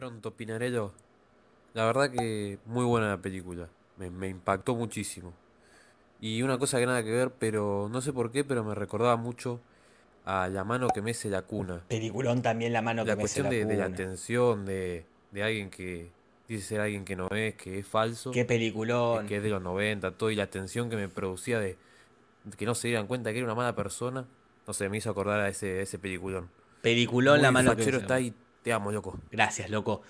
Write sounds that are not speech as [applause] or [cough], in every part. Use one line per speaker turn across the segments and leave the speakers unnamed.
Pronto La verdad que muy buena la película. Me, impactó muchísimo. Y una cosa que nada que ver, pero no sé por qué, pero me recordaba mucho a La mano que mece la cuna. Peliculón
también La mano que mece la cuna. La cuestión de la
tensión de, alguien que dice ser alguien que no es, que es falso. Qué peliculón. Que es de los 90, todo. Y la atención que me producía de, que no se dieran cuenta que era una mala persona. No
sé, me hizo acordar a ese, ese peliculón. Peliculón La mano que mece te amo, loco. Gracias, loco.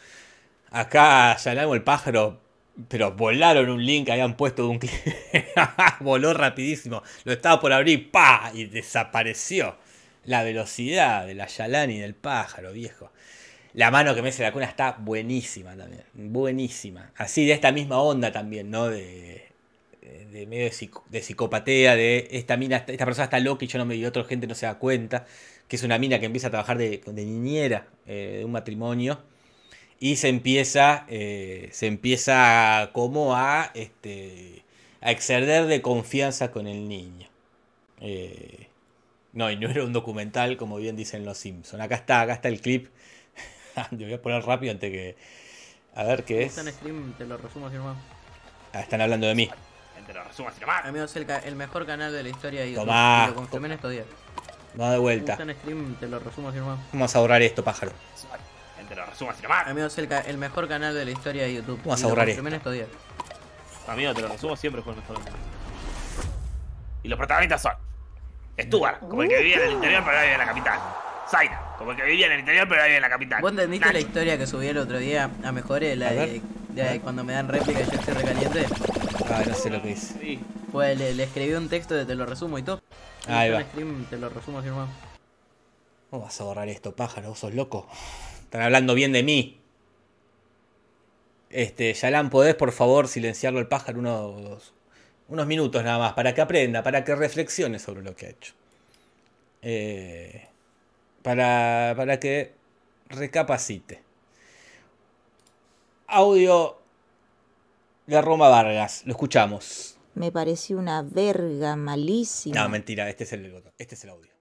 Acá o el pájaro, pero volaron un link que habían puesto de un cliente. [laughs] Voló rapidísimo. Lo estaba por abrir, pa Y desapareció. La velocidad de la Yalani del pájaro, viejo. La mano que me hace la cuna está buenísima también. Buenísima. Así de esta misma onda también, ¿no? De de medio de, psicopatea de, psicopatía, de esta mina, esta persona está loca y yo no me y otra gente no se da cuenta, que es una mina que empieza a trabajar de, niñera eh, de un matrimonio y se empieza, eh, se empieza como a, este, a exceder de confianza con el niño. Eh, no, y no era un documental, como bien dicen los Simpsons. Acá está, acá está el clip. [laughs] Ah, te voy a poner rápido antes que... A ver qué es. Ah, están hablando de mí
entre los resumos y demás. Amigos, el, el mejor canal de la historia de YouTube. lo confirmé en estos días.
No de vuelta.
en stream, te lo resumo
Vamos a ahorrar esto, pájaro.
Entre los y Amigos, el, el mejor canal de la historia de YouTube. Vamos a ahorrar esto. en estos días. Amigo, te lo resumo siempre fue el mejor Y los protagonistas son Stuart, como el que vivía en el interior pero vive en la capital. Zaina, como el que vivía en el interior pero vive en la capital. ¿Vos entendiste la historia que subí el otro día a Mejores? La, de, de, cuando me dan réplica y yo estoy recaliente no sé lo que dice. le, escribí un texto de te lo resumo y todo. Ahí va. te lo resumo hermano.
¿Cómo vas a borrar esto, pájaro? ¿Vos sos loco? Están hablando bien de mí. Este, Yalan, ¿podés por favor silenciarlo al pájaro unos, unos minutos nada más? Para que aprenda, para que reflexione sobre lo que ha hecho. Eh, para, para que recapacite. Audio de Roma Vargas. Lo escuchamos.
Me pareció una verga malísima. No,
mentira, este es el, este es el audio.